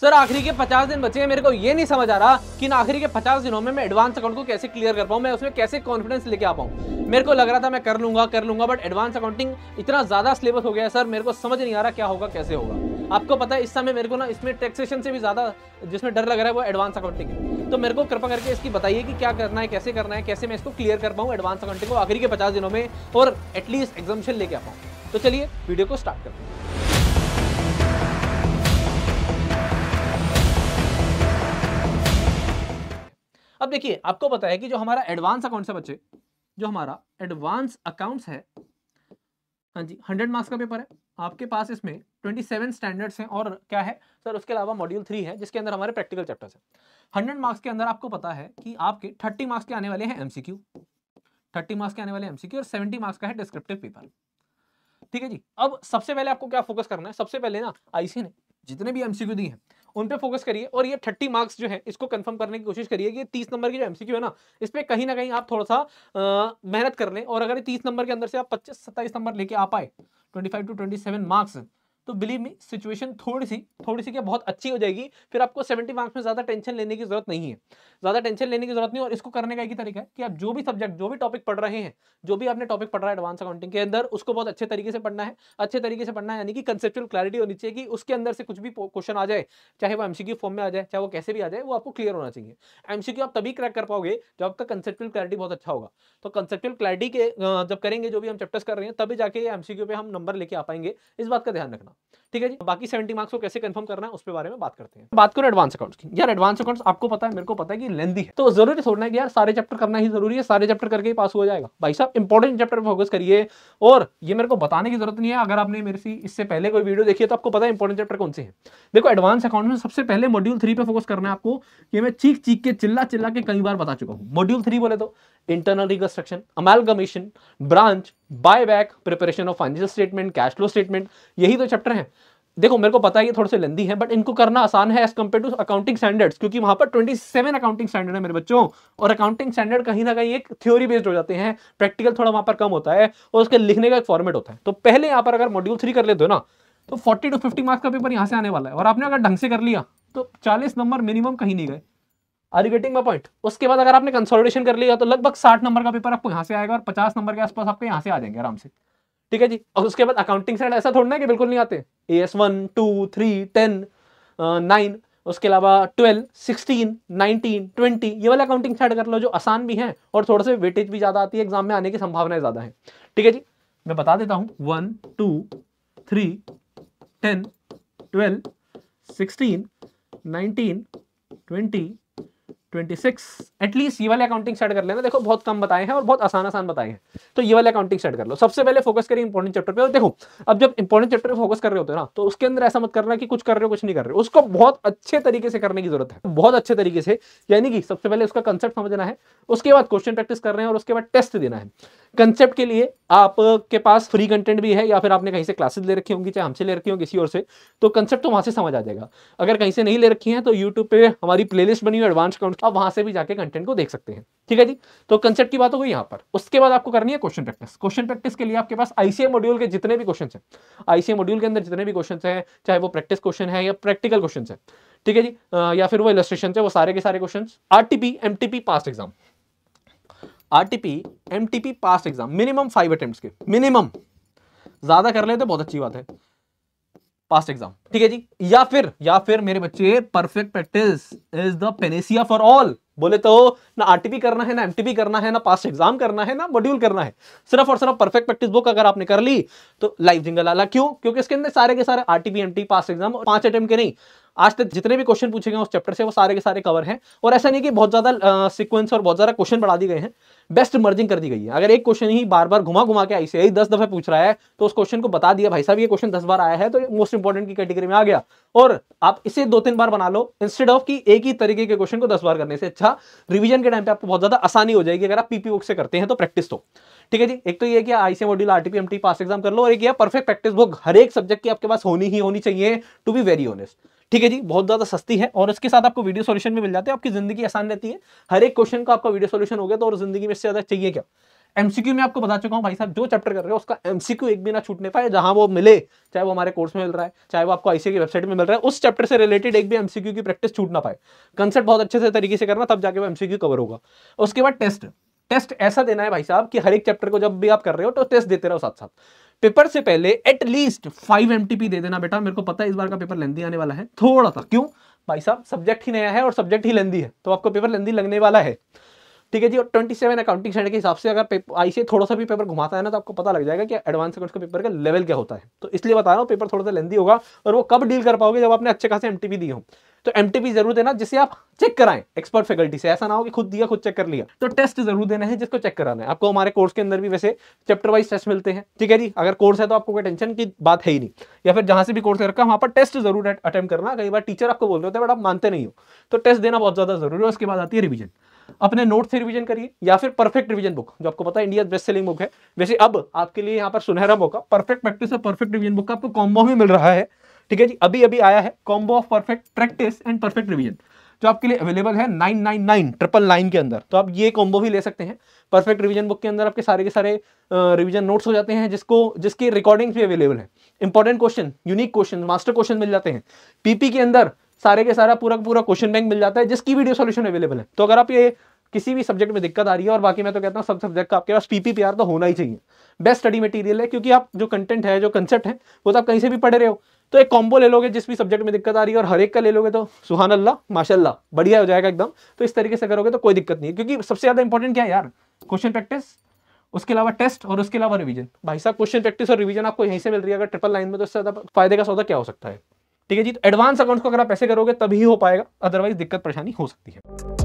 sir आखिरी के 50 दिन बचे हैं मेरे को ये नहीं समझ आ रहा कि आखिरी के 50 दिनों में मैं एडवांस अकाउंट को कैसे क्लियर कर पाऊँ मैं उसमें कैसे कॉन्फिडेंस लेके आ पाऊँ मेरे को लग रहा था मैं कर लूंगा कर लूंगा बट एडवांस अकाउंटिंग इतना ज़्यादा सिलेबस हो गया है सर मेरे को समझ नहीं आ रहा क्या होगा कैसे होगा आपको पता है इस समय मेरे को ना इसमें टैक्सेशन से भी ज़्यादा जिसमें डर लग रहा है वो एडवांस अकाउंटिंग है तो मेरे को कृपा करके इसकी बताइए कि क्या करना है कैसे करना है कैसे मैं इसको क्लियर कर पाऊँ एडवांस अकाउंटिंग को आखिरी के पचास दिनों में और एटलीस्ट एग्जामेशन लेके आ पाऊँ तो चलिए वीडियो को स्टार्ट करते हैं अब देखिए आपको पता है कि जो हमारा एडवांस अकाउंट है बच्चे जो हमारा एडवांस अकाउंट्स है हाँ जी हंड्रेड मार्क्स का पेपर है आपके पास इसमें ट्वेंटी सेवन स्टैंडर्ड्स हैं और क्या है सर उसके अलावा मॉड्यूल थ्री है जिसके अंदर हमारे प्रैक्टिकल चैप्टर्स हैं हंड्रेड मार्क्स के अंदर आपको पता है कि आपके थर्टी मार्क्स के आने वाले हैं एमसीक्यू थर्टी मार्क्स के आने वाले एमसीक्यू और सेवेंटी मार्क्स का है डिस्क्रिप्टिव पेपर ठीक है जी अब सबसे पहले आपको क्या फोकस करना है सबसे पहले ना आईसी ने जितने भी एमसीक्यू दी हैं उन पर फोकस करिए और ये थर्टी मार्क्स जो है इसको कन्फर्म करने की कोशिश करिए कि तीस नंबर की जो एमसीक्यू है ना इस पर कहीं ना कहीं आप थोड़ा सा मेहनत कर लें और अगर तीस नंबर के अंदर से आप पच्चीस सत्ताईस नंबर लेके आ पाए twenty five to twenty seven marks तो बिलीव मी सिचुएशन थोड़ी सी थोड़ी सी क्या बहुत अच्छी हो जाएगी फिर आपको सेवेंटी मार्क्स में ज़्यादा टेंशन लेने की जरूरत नहीं है ज़्यादा टेंशन लेने की जरूरत नहीं और इसको करने का एक ही तरीका है कि आप जो भी सब्जेक्ट जो भी टॉपिक पढ़ रहे हैं जो भी आपने टॉपिक पढ़ रहा है एडवांस अकाउंटिंग के अंदर उसको बहुत अच्छे तरीके से पढ़ना है अच्छे तरीके से पढ़ना है यानी कि कंसेप्चुअल क्लैरिटी होनी चाहिए कि उसके अंदर से कुछ भी क्वेश्चन आ जाए चाहे वो एमसीक्यू फॉर्म में आ जाए चाहे वो कैसे भी आ जाए वो आपको क्लियर होना चाहिए एमसीक्यू आप तभी क्रैक कर पाओगे जब आपका कंसेप्चुअल क्लैरिटी बहुत अच्छा होगा तो कंसेप्चुअल क्लैरिटी के जब करेंगे जो भी हम चैप्टर्स कर रहे हैं तभी जाके एमसीक्यू पे हम नंबर लेके आ पाएंगे इस बात का ध्यान रखना होगा ठीक है जी बाकी सेवेंटी मार्क्स को कैसे कंफर्म करना है उस पर बारे में बात करते हैं बात करो एडवांस अकाउंट्स की यार एडवांस अकाउंट्स आपको पता है मेरे को पता है कि लेंदी है तो जरूरी थोड़ा है कि यार सारे चैप्टर करना ही जरूरी है सारे चैप्टर करके ही पास हो जाएगा भाई साहब इंपॉर्टेंट चैप्टर पर फोकस करिए और ये मेरे को बताने की जरूरत नहीं है अगर आपने मेरे से इससे पहले कोई वीडियो देखी है तो आपको पता है इंपॉर्टेंट चैप्टर कौन से है देखो एडवांस अकाउंट में सबसे पहले मॉड्यूल थ्री पर फोकस करना है आपको ये मैं चीख चीख के चिल्ला चिल्ला के कई बार बता चुका हूँ मॉड्यूल थ्री बोले तो reconstruction reconstruction, amalgamation, branch buyback, preparation of financial statement cash flow statement यही तो चैप्टर हैं देखो मेरे को पता है ये थोड़े से लेंदी है बट इनको करना आसान है as compare to accounting standards क्योंकि वहां पर 27 अकाउंटिंग स्टैंडर्ड है मेरे बच्चों और अकाउंटिंग स्टैंडर्ड कहीं ना कहीं एक थ्योरी बेस्ड हो जाते हैं प्रैक्टिकल थोड़ा वहां पर कम होता है और उसके लिखने का एक फॉर्मेट होता है तो पहले यहाँ पर अगर मॉड्यूल थ्री कर लेते हो ना तो फोर्टी टू फिफ्टी मार्क्स का पेपर यहाँ से आने वाला है और आपने अगर ढंग से कर लिया तो चालीस नंबर मिनिमम कहीं नहीं गए are you getting my point उसके बाद अगर आपने कंसोलिडेशन कर लिया तो लगभग साठ नंबर का पेपर आपको यहाँ से आएगा और पचास नंबर के आसपास आपको यहाँ से आ जाएंगे आराम से ठीक है जी और उसके बाद अकाउंटिंग साइड ऐसा थोड़ा ना कि बिल्कुल नहीं आते A S one two three ten nine उसके अलावा ट्वेल्व सिक्सटीन नाइनटीन ट्वेंटी ये वाला अकाउंटिंग साइड कर लो जो आसान भी है और थोड़े से वेटेज भी ज़्यादा आती है एग्जाम में आने की संभावनाएं ज़्यादा है ठीक है जी मैं बता देता हूँ one two three ten twelve sixteen nineteen twenty twenty six at least ये वाले अकाउंटिंग सेट कर लेना देखो बहुत कम बताए हैं और बहुत आसान आसान बताए हैं तो ये वाले अकाउंटिंग सेट कर लो सबसे पहले फोकस करिए इंपॉर्टेंट चैप्टर पे और देखो अब जब इंपॉर्टेंट चैप्टर पे फोकस कर रहे होते हो ना तो उसके अंदर ऐसा मत करना कि कुछ कर रहे हो कुछ नहीं कर रहे हो उसको बहुत अच्छे तरीके से करने की जरूरत है बहुत अच्छे तरीके से यानी कि सबसे पहले उसका कंसेप्ट समझना है उसके बाद क्वेश्चन प्रैक्टिस कर रहे हैं और उसके बाद टेस्ट देना है कंसेप्ट के लिए आपके पास फ्री कंटेंट भी है या फिर आपने कहीं से क्लासेस ले रखी होंगी चाहे हमसे ले रखी हो किसी और से तो कंसेप्ट तो वहां से समझ आ जाएगा अगर कहीं से नहीं ले रखी है तो यूट्यूब पे हमारी प्लेलिस्ट बनी हुई एडवांस अकाउंट आप वहां से भी जाके कंटेंट को देख सकते हैं ठीक है जी तो कंसेप्ट की बात हो गई यहाँ पर उसके बाद आपको करनी है क्वेश्चन प्रैक्टिस क्वेश्चन प्रैक्टिस के लिए आपके पास आईसीए मॉड्यूल के जितने भी क्वेश्चन है आईसीए मॉड्यूल के अंदर जितने भी क्वेश्चन है चाहे वो प्रैक्टिस क्वेश्चन है या प्रैक्टिकल क्वेश्चन है ठीक है जी या फिर वो इलस्ट्रेशन है वो सारे के सारे question RTP MTP past exam RTP MTP pass exam minimum five attempt के मिनिमम ज्यादा कर ले तो बहुत अच्छी बात है पास एग्जाम ठीक है जी या फिर या फिर मेरे बच्चे perfect practice is the panacea for all बोले तो ना आरटीपी करना है ना एमटीपी करना है ना पास एग्जाम करना है ना मॉड्यूल करना है सिर्फ और सिर्फ परफेक्ट प्रैक्टिस बुक अगर आपने कर ली तो लाइव जिंगल आला क्यों क्योंकि इसके अंदर सारे के सारे आरटीपी एमटी पास एग्जाम और पांच अटेम्प्ट के नहीं आज तक जितने भी क्वेश्चन पूछे गए उस चैप्टर से वो सारे के सारे कवर हैं और ऐसा नहीं कि बहुत ज़्यादा सिक्वेंस और बहुत ज़्यादा क्वेश्चन बढ़ा दिए गए हैं बेस्ट मर्जिंग कर दी गई है अगर एक क्वेश्चन ही बार बार घुमा घुमा के आई से दस दफ़े पूछ रहा है तो उस क्वेश्चन को बता दिया भाई साहब ये क्वेश्चन दस बार आया है तो मोस्ट इंपॉर्टेंट की कैटेगरी में आ गया और आप इसे दो तीन बार बना लो इंस्टेड ऑफ कि एक ही तरीके के क्वेश्चन को दस बार करने से अच्छा रिविजन के टाइम पे आपको बहुत ज़्यादा आसानी हो जाएगी अगर आप पीपी बुक से करते हैं तो प्रैक्टिस तो ठीक है जी एक तो ये कि IC module RTP MT pass exam कर लो और एक परफेक्ट प्रैक्टिस बुक हर एक सब्जेक्ट की आपके पास होनी ही होनी चाहिए टू बी वेरी ऑनेस्ट ठीक है जी बहुत ज़्यादा सस्ती है और इसके साथ आपको वीडियो सोल्यूशन भी मिल जाते हैं आपकी जिंदगी आसान रहती है हर एक क्वेश्चन का आपका वीडियो सोल्यूशन हो गया तो और जिंदगी में इससे ज़्यादा चाहिए क्या एमसीक्यू में आपको बता चुका हूँ भाई साहब जो चैप्टर कर रहे हो उसका एमसीक्यू एक भी ना छूटने पाए जहां वो मिले चाहे वो हमारे कोर्स में मिल रहा है चाहे वो आपको आईसी की वेबसाइट में मिल रहा है उस चैप्टर से रिलेटेड एक भी एमसीक्यू की प्रैक्टिस छूट ना पाए कंसेप्ट बहुत अच्छे से तरीके से करना तब जाके वो एमसीक्यू कवर होगा उसके बाद टेस्ट टेस्ट ऐसा देना है भाई साहब कि हर एक चैप्टर को जब भी आप कर रहे हो तो टेस्ट देते रहो साथ साथ पेपर से पहले एटलीस्ट फाइव एम दे देना बेटा मेरे को पता है इस बार का पेपर लेंदी आने वाला है थोड़ा सा क्यों भाई साहब सब्जेक्ट ही नया है और सब्जेक्ट ही लेंदी है तो आपको पेपर लेंदी लगने वाला है ठीक है जी और 27 अकाउंटिंग स्टैंडर्ड के हिसाब से अगर आई से थोड़ा सा भी पेपर घुमाता है ना तो आपको पता लग जाएगा कि एडवांस अकाउंट का पेपर का लेवल क्या होता है तो इसलिए बता रहा हूँ पेपर थोड़ा सा लेंदी होगा और वो कब डील कर पाओगे जब आपने अच्छे खासे एम दिए हो तो एम जरूर देना जिसे आप चेक कराएं एक्सपर्ट फैकल्टी से ऐसा ना हो कि खुद दिया खुद चेक कर लिया तो टेस्ट जरूर देना है जिसको चेक कराना है आपको हमारे कोर्स के अंदर भी वैसे चैप्टर वाइज टेस्ट मिलते हैं ठीक है जी अगर कोर्स है तो आपको कोई टेंशन की बात है ही नहीं या फिर जहां से भी कोर्स रखा वहां पर टेस्ट जरूर अटेम्प करना कई बार टीचर आपको बोल रहे होते हैं बट आप मानते नहीं हो तो टेस्ट देना बहुत ज्यादा जरूरी है उसके बाद आती है रिविजन अपने नोट से रिविजन करिए या फिर परफेक्ट रिविजन बुक जो आपको पता है इंडिया बेस्ट सेलिंग बुक है वैसे अब आपके लिए यहाँ पर सुनहरा मौका परफेक्ट प्रैक्टिस और परफेक्ट रिविजन बुक आपको कॉम्बो में मिल रहा है ठीक है जी अभी अभी आया है combo of perfect practice and perfect revision जो आपके लिए अवेलेबल है nine nine nine triple nine के अंदर तो आप ये कॉम्बो भी ले सकते हैं परफेक्ट रिवीजन बुक के अंदर आपके सारे के सारे रिवीजन नोट्स हो जाते हैं जिसको जिसकी रिकॉर्डिंग्स भी अवेलेबल है important question unique question master question मिल जाते हैं पीपी के अंदर सारे के सारा पूरा पूरा क्वेश्चन बैंक मिल जाता है जिसकी वीडियो सोल्यूशन अवेलेबल है तो अगर आप ये किसी भी सब्जेक्ट में दिक्कत आ रही है और बाकी मैं तो कहता हूँ सब सब्जेक्ट का आपके पास पीपी तो होना ही चाहिए बेस्ट स्टडी मटेरियल है क्योंकि आप जो कंटेंट है जो कंसेप्ट है वो तो आप कहीं से भी पढ़ रहे हो तो एक कॉम्बो ले लोगे जिस भी सब्जेक्ट में दिक्कत आ रही है और हर एक का ले लोगे तो सुहान अल्लाह माशाल्लाह बढ़िया हो जाएगा एकदम तो इस तरीके से करोगे तो कोई दिक्कत नहीं है क्योंकि सबसे ज़्यादा इंपॉर्टेंट क्या है यार क्वेश्चन प्रैक्टिस उसके अलावा टेस्ट और उसके अलावा रिवीजन भाई साहब क्वेश्चन प्रैक्टिस और रिवीजन आपको यहीं से मिल रही है अगर ट्रिपल लाइन में तो इससे ज़्यादा फायदे का सौदा क्या हो सकता है ठीक है जी तो एडवांस अकाउंट को अगर आप ऐसे करोगे तभी हो पाएगा अदरवाइज दिक्कत परेशानी हो सकती है